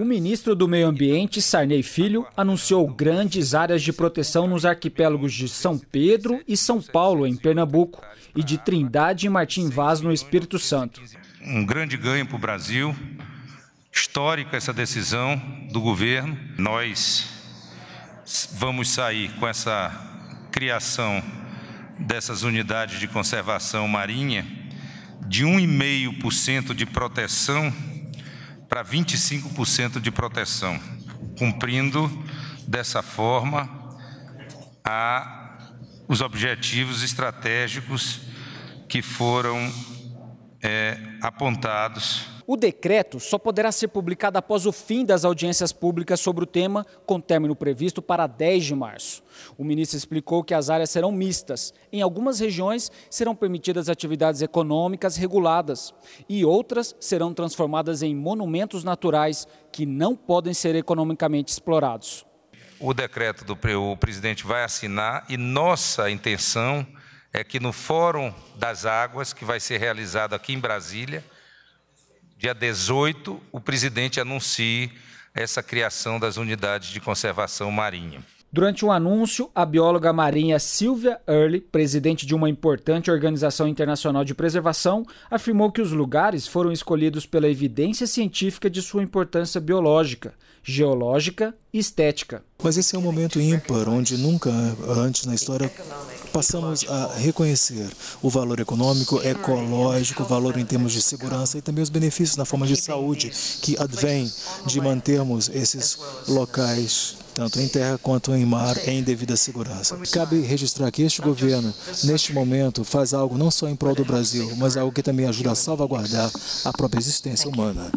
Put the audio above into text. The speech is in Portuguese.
O ministro do Meio Ambiente, Sarney Filho, anunciou grandes áreas de proteção nos arquipélagos de São Pedro e São Paulo, em Pernambuco, e de Trindade e Martim Vaz, no Espírito Santo. Um grande ganho para o Brasil, histórica essa decisão do governo. Nós vamos sair com essa criação dessas unidades de conservação marinha de 1,5% de proteção para 25% de proteção, cumprindo dessa forma a, os objetivos estratégicos que foram é, apontados. O decreto só poderá ser publicado após o fim das audiências públicas sobre o tema, com término previsto para 10 de março. O ministro explicou que as áreas serão mistas. Em algumas regiões serão permitidas atividades econômicas reguladas e outras serão transformadas em monumentos naturais que não podem ser economicamente explorados. O decreto do o presidente vai assinar e nossa intenção é que no Fórum das Águas, que vai ser realizado aqui em Brasília, dia 18, o presidente anuncie essa criação das unidades de conservação marinha. Durante um anúncio, a bióloga marinha Sylvia Early, presidente de uma importante organização internacional de preservação, afirmou que os lugares foram escolhidos pela evidência científica de sua importância biológica, geológica e estética. Mas esse é um momento ímpar, onde nunca antes na história passamos a reconhecer o valor econômico, ecológico, é, é o valor em termos de segurança né? e também os benefícios na forma de saúde que advém de mantermos esses locais tanto em terra quanto em mar, em devida segurança. Cabe registrar que este governo, neste momento, faz algo não só em prol do Brasil, mas algo que também ajuda a salvaguardar a própria existência humana.